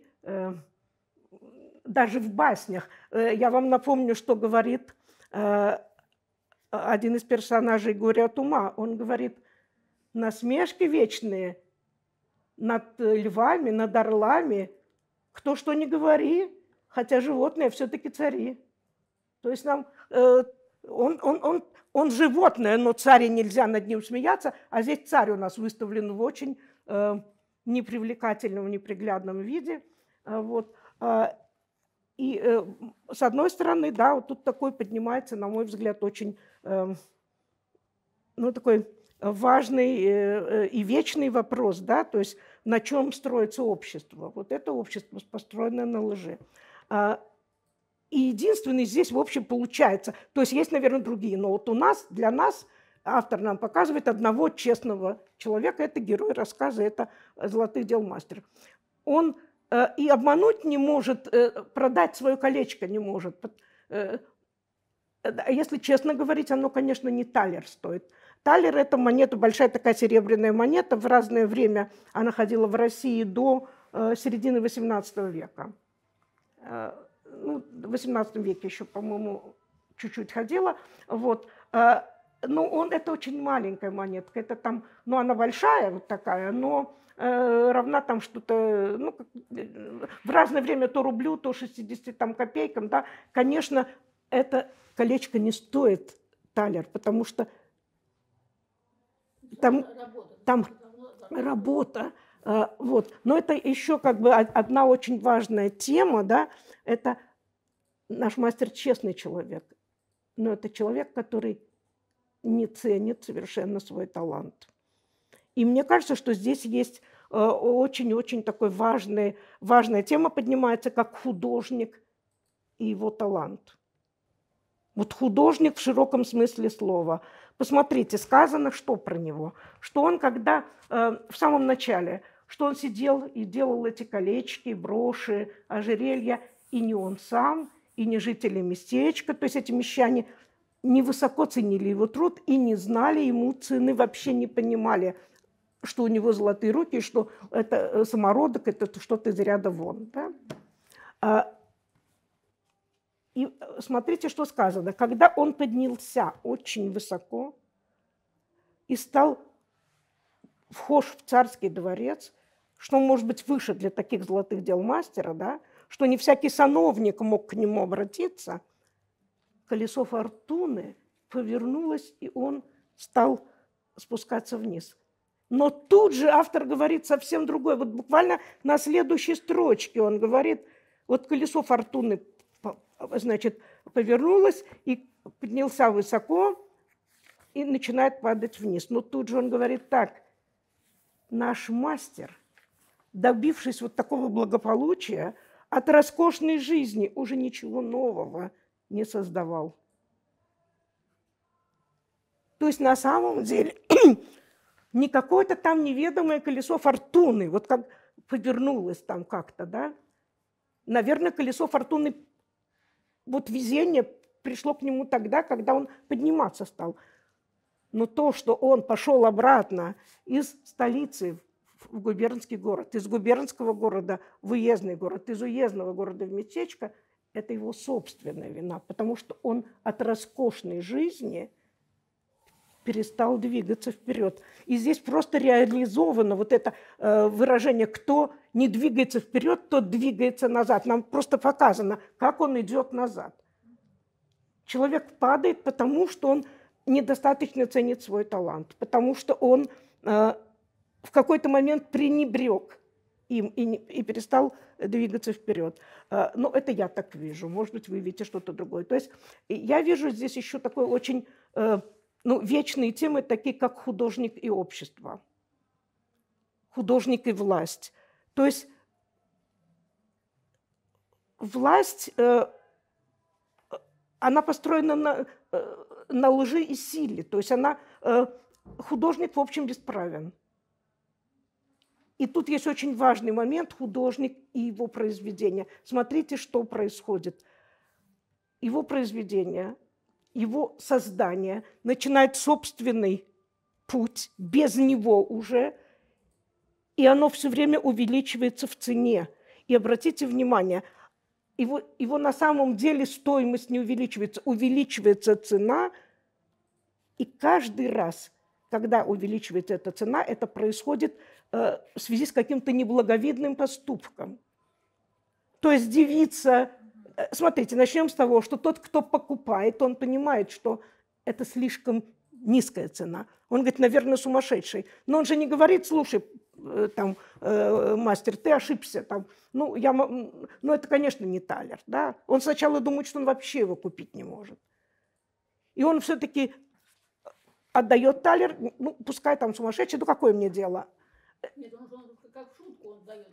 даже в баснях. Я вам напомню, что говорит один из персонажей «Горе от ума». Он говорит, насмешки вечные над львами, над орлами, кто что не говори, хотя животные все-таки цари. То есть нам он, он, он, он животное, но царя нельзя над ним смеяться, а здесь царь у нас выставлен в очень э, непривлекательном, неприглядном виде. Э, вот. Э, и э, с одной стороны, да, вот тут такой поднимается, на мой взгляд, очень э, ну, такой важный э, э и вечный вопрос, да, то есть на чем строится общество. Вот это общество построено на лжи. А и единственный здесь, в общем, получается. То есть есть, наверное, другие. Но вот у нас, для нас, автор нам показывает одного честного человека. Это герой рассказа, это «Золотых дел мастер». Он э, и обмануть не может, э, продать свое колечко не может. Э, если честно говорить, оно, конечно, не талер стоит. Талер – это монета, большая такая серебряная монета. В разное время она ходила в России до э, середины XVIII века э, ну, в 18 веке еще, по-моему, чуть-чуть ходила, вот, э, Но ну, он, это очень маленькая монетка, это там, ну, она большая вот такая, но э, равна там что-то, ну, в разное время то рублю, то 60 там копейкам, да, конечно, это колечко не стоит талер, потому что там там работа э, вот, но это еще как бы одна очень важная тема, да, это Наш мастер честный человек, но это человек, который не ценит совершенно свой талант. И мне кажется, что здесь есть э, очень-очень такой важный, важная тема поднимается, как художник и его талант. Вот художник в широком смысле слова. Посмотрите, сказано, что про него. Что он, когда э, в самом начале, что он сидел и делал эти колечки, броши, ожерелья, и не он сам, и не жители местечка, то есть эти мещане невысоко ценили его труд и не знали ему цены, вообще не понимали, что у него золотые руки, что это э, самородок, это что-то из ряда вон. Да? А, и э, смотрите, что сказано. Когда он поднялся очень высоко и стал вхож в царский дворец, что может быть выше для таких золотых дел мастера, да, – что не всякий сановник мог к нему обратиться, колесо фортуны повернулось, и он стал спускаться вниз. Но тут же автор говорит совсем другое. Вот буквально на следующей строчке он говорит, вот колесо фортуны значит, повернулось и поднялся высоко и начинает падать вниз. Но тут же он говорит так, наш мастер, добившись вот такого благополучия, от роскошной жизни уже ничего нового не создавал. То есть на самом деле [CLEARS THROAT] не какое-то там неведомое колесо фортуны, вот как повернулось там как-то, да? Наверное, колесо фортуны, вот везение пришло к нему тогда, когда он подниматься стал. Но то, что он пошел обратно из столицы в губернский город, из губернского города в уездный город, из уездного города в местечко, это его собственная вина, потому что он от роскошной жизни перестал двигаться вперед. И здесь просто реализовано вот это э, выражение «кто не двигается вперед, тот двигается назад». Нам просто показано, как он идет назад. Человек падает, потому что он недостаточно ценит свой талант, потому что он э, в какой-то момент пренебрег им и, не, и перестал двигаться вперед. А, но это я так вижу. Может быть, вы видите что-то другое. То есть я вижу здесь еще такой очень э, ну, вечные темы, такие как художник и общество, художник и власть. То есть власть, э, она построена на, э, на лжи и силе. То есть она, художник, в общем, бесправен. И тут есть очень важный момент – художник и его произведение. Смотрите, что происходит. Его произведение, его создание начинает собственный путь без него уже, и оно все время увеличивается в цене. И обратите внимание, его, его на самом деле стоимость не увеличивается, увеличивается цена, и каждый раз, когда увеличивается эта цена, это происходит – Э, в связи с каким-то неблаговидным поступком. То есть девица... Э, смотрите, начнем с того, что тот, кто покупает, он понимает, что это слишком низкая цена. Он говорит, наверное, сумасшедший. Но он же не говорит, слушай, э, там, э, мастер, ты ошибся. Там, ну, я, ну, это, конечно, не талер. Да? Он сначала думает, что он вообще его купить не может. И он все-таки отдает талер, ну, пускай там сумасшедший, ну, какое мне дело – нет, он, он как в шутку он дает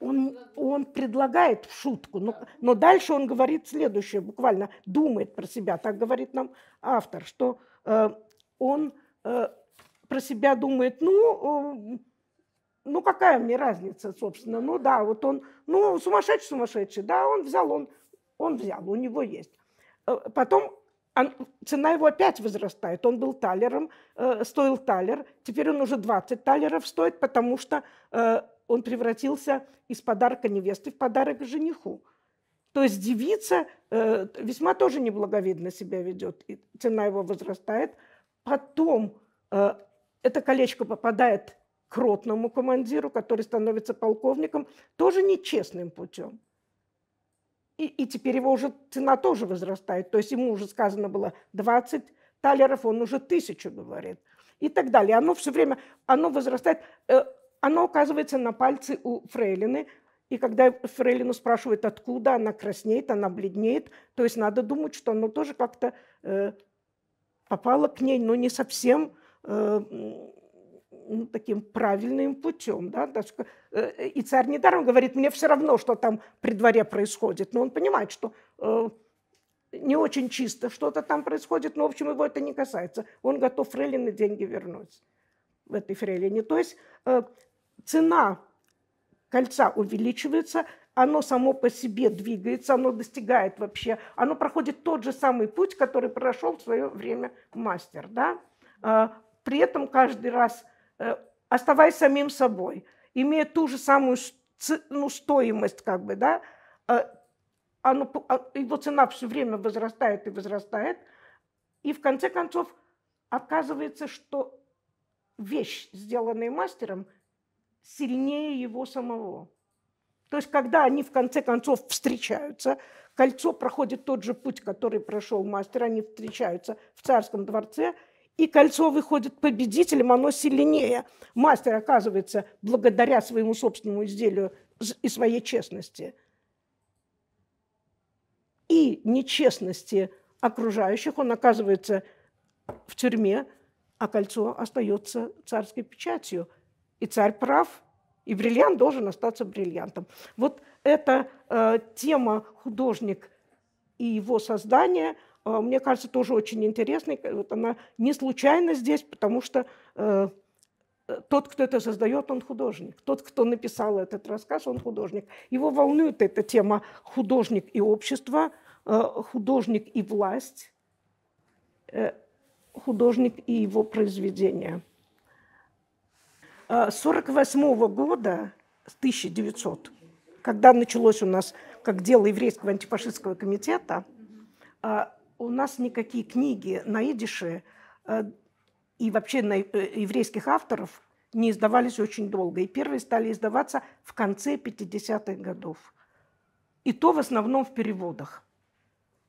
Он, он предлагает в шутку, но, но дальше он говорит следующее, буквально думает про себя. Так говорит нам автор, что э, он э, про себя думает, ну, э, ну какая мне разница, собственно, ну да, вот он, ну сумасшедший, сумасшедший, да, он взял, он, он взял, у него есть. Э, потом цена его опять возрастает. Он был талером, э, стоил талер, теперь он уже 20 талеров стоит, потому что э, он превратился из подарка невесты в подарок жениху. То есть девица э, весьма тоже неблаговидно себя ведет, и цена его возрастает. Потом э, это колечко попадает к ротному командиру, который становится полковником, тоже нечестным путем и, и теперь его уже цена тоже возрастает. То есть ему уже сказано было 20 талеров, он уже тысячу говорит. И так далее. Оно все время, оно возрастает, э, оно оказывается на пальце у фрейлины. И когда фрейлину спрашивают, откуда она краснеет, она бледнеет, то есть надо думать, что оно тоже как-то э, попало к ней, но не совсем э, таким правильным путем. Да? Э, и царь недаром говорит, мне все равно, что там при дворе происходит. Но он понимает, что э, не очень чисто что-то там происходит, но, в общем, его это не касается. Он готов Фрейлине деньги вернуть в этой Фрейлине. То есть э, цена кольца увеличивается, оно само по себе двигается, оно достигает вообще, оно проходит тот же самый путь, который прошел в свое время мастер. Да? При этом каждый раз Э, оставаясь самим собой, имея ту же самую ну, стоимость, как бы, да, э, оно, а, его цена все время возрастает и возрастает, и в конце концов оказывается, что вещь, сделанная мастером, сильнее его самого. То есть, когда они в конце концов встречаются, кольцо проходит тот же путь, который прошел мастер, они встречаются в царском дворце – и кольцо выходит победителем, оно сильнее. Мастер оказывается благодаря своему собственному изделию и своей честности и нечестности окружающих, он оказывается в тюрьме, а кольцо остается царской печатью. И царь прав, и бриллиант должен остаться бриллиантом. Вот эта э, тема художник и его создание, а, мне кажется, тоже очень интересный. Вот она не случайно здесь, потому что э, э, тот, кто это создает, он художник. Тот, кто написал этот рассказ, он художник. Его волнует эта тема художник и общество, э, художник и власть, э, художник и его произведение. 1948 а, года, с 1900, когда началось у нас как дело еврейского антифашистского комитета, а, у нас никакие книги на идише э, и вообще на э, еврейских авторов не издавались очень долго. И первые стали издаваться в конце 50-х годов. И то в основном в переводах.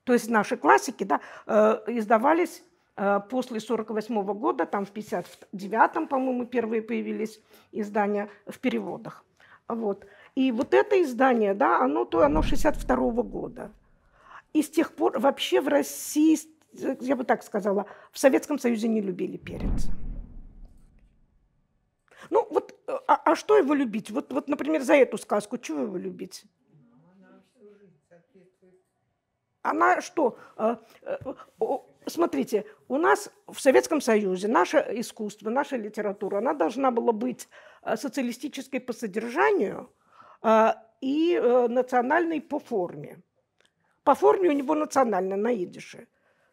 То есть наши классики да, э, издавались после 1948 года, там в 1959, по-моему, первые появились издания в переводах. Вот. И вот это издание, да, оно, то, оно 1962 года. И с тех пор вообще в России, я бы так сказала, в Советском Союзе не любили перец. Ну вот, а, а что его любить? Вот, вот, например, за эту сказку, чего его любить? Она что? Э, э, смотрите, у нас в Советском Союзе наше искусство, наша литература, она должна была быть э, социалистической по содержанию и национальной по форме. По форме у него национальное на идише.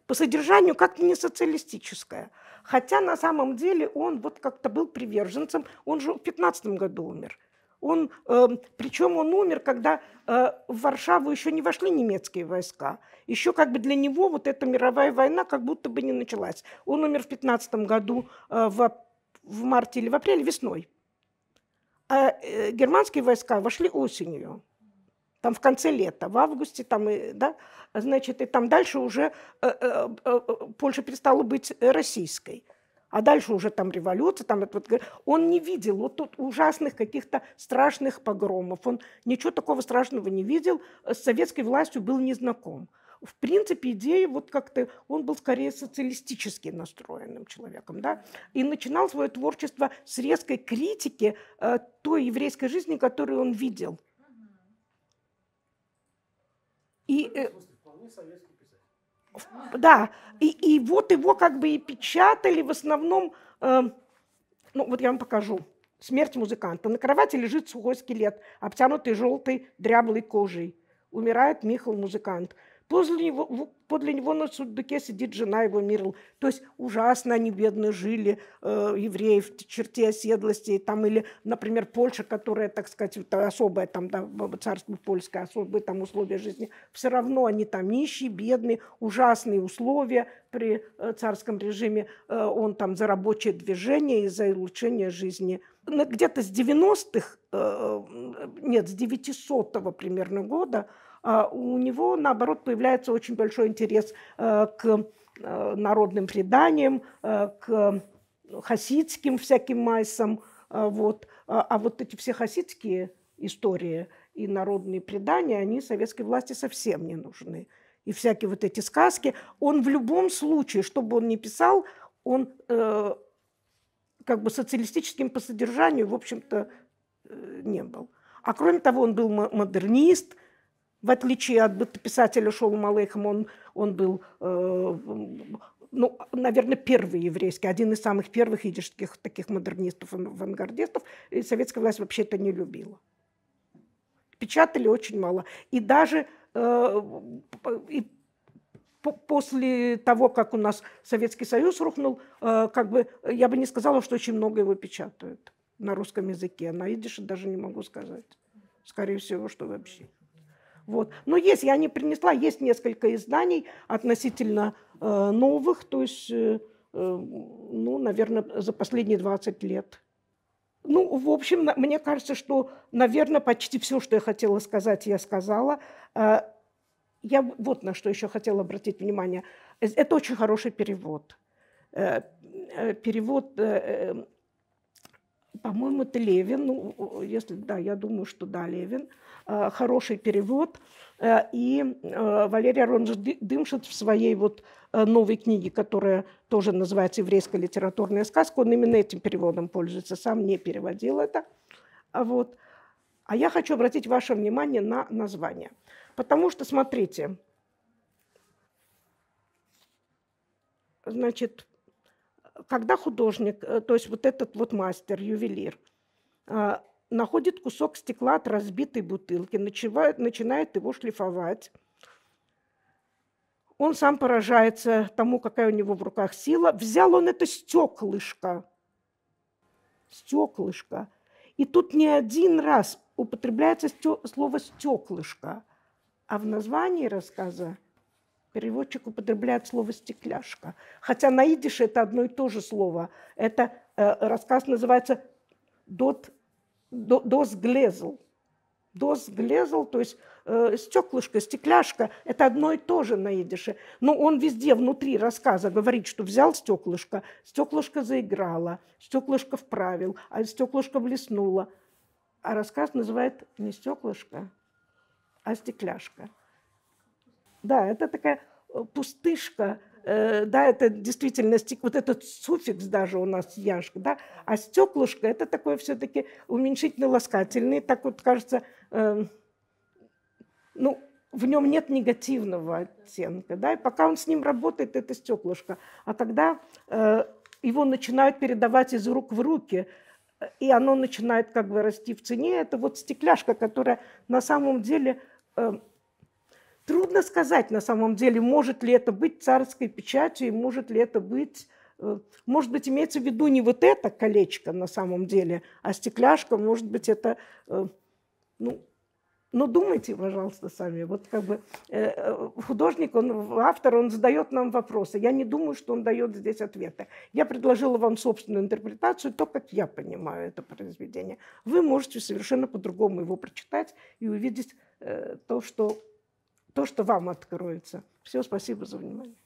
По содержанию как-то не социалистическое. Хотя на самом деле он вот как-то был приверженцем. Он же в 15 году умер. Он, э, эм, причем он умер, когда э, в Варшаву еще не вошли немецкие войска. Еще как бы для него вот эта мировая война как будто бы не началась. Он умер в 15 году э, в, в марте или в апреле весной. А э, германские войска вошли осенью там в конце лета, в августе, там и, да, значит, и там дальше уже э, э, э, Польша перестала быть российской. А дальше уже там революция, там это вот, он не видел вот тут ужасных каких-то страшных погромов, он ничего такого страшного не видел, с советской властью был не знаком. В принципе, идея, вот как-то он был скорее социалистически настроенным человеком, да, и начинал свое творчество с резкой критики э, той еврейской жизни, которую он видел – и, э, да, и, и вот его как бы и печатали в основном, э, ну вот я вам покажу, смерть музыканта. На кровати лежит сухой скелет, обтянутый желтой дряблой кожей. Умирает Михаил музыкант. Подле него, подле него на судуке сидит жена его Мирл. То есть ужасно они бедно жили, э, евреи в черте оседлости. Там, или, например, Польша, которая, так сказать, особая, там, да, царство польское, особые там условия жизни. Все равно они там нищие, бедные, ужасные условия при э, царском режиме. Э, он там за рабочее движение и за улучшение жизни где-то с 90-х, э, э, нет, с 900-го примерно года а у него, наоборот, появляется очень большой интерес э, к э, народным преданиям, э, к хасидским всяким майсам. Вот. А, а вот эти все хасидские истории и народные предания, они советской власти совсем не нужны. И всякие вот эти сказки, он в любом случае, что бы он ни писал, он как бы социалистическим по содержанию, в общем-то, не был. А кроме того, он был модернист – в отличие от писателя Шоу Алейхам, он, он был, э, ну, наверное, первый еврейский, один из самых первых идишских таких модернистов, авангардистов. И советская власть вообще это не любила. Печатали очень мало. И даже э, и после того, как у нас Советский Союз рухнул, э, как бы, я бы не сказала, что очень много его печатают на русском языке. На идише даже не могу сказать. Скорее всего, что вообще. Вот. Но есть, я не принесла, есть несколько изданий относительно э, новых, то есть, э, э ну, наверное, за последние 20 лет. Ну, в общем, мне кажется, что, наверное, почти все, что я хотела сказать, я сказала. Э, я вот на что еще хотела обратить внимание. Э, это очень хороший перевод. Перевод по-моему, это Левин, ну, если, да, я думаю, что да, Левин, э, хороший перевод. Э, и э, Валерий Аронович Дымшин в своей вот новой книге, которая тоже называется «Еврейская литературная сказка», он именно этим переводом пользуется, сам не переводил это. А вот. А я хочу обратить ваше внимание на название. Потому что, смотрите, значит, когда художник, э, то есть вот этот вот мастер, ювелир, а, находит кусок стекла от разбитой бутылки, начинает, его шлифовать, он сам поражается тому, какая у него в руках сила. Взял он это стеклышко. Стеклышко. И тут не один раз употребляется стё- слово стеклышко. А в названии рассказа переводчик употребляет слово «стекляшка». Хотя на идише это одно и то же слово. Это э, рассказ называется «Дот, до, «Дос глезл». «Дос глезл», то есть э, стеклышко, стекляшка – это одно и то же на идише. Но он везде внутри рассказа говорит, что взял стеклышко, стеклышко заиграло, стеклышко вправил, а стеклышко блеснуло. А рассказ называет не стеклышко, а стекляшка. Да, это такая э, пустышка, э, да, это действительно стек, вот этот суффикс даже у нас яшка, да, а стеклышко это такое все-таки уменьшительно ласкательный, так вот кажется, э, ну, в нем нет негативного оттенка, да, и пока он с ним работает, это стеклышко, а когда э, его начинают передавать из рук в руки, э, и оно начинает как бы расти в цене, это вот стекляшка, которая на самом деле э, Трудно сказать на самом деле, может ли это быть царской печатью, и может ли это быть э, может быть, имеется в виду не вот это колечко на самом деле, а стекляшка, может быть, это... Э, ну, ну думайте, пожалуйста, сами. Вот как бы э, художник, он, автор, он задает нам вопросы. Я не думаю, что он дает здесь ответы. Я предложила вам собственную интерпретацию, то, как я понимаю это произведение. Вы можете совершенно по-другому его прочитать и увидеть то, что то, что вам откроется. Все, спасибо за внимание.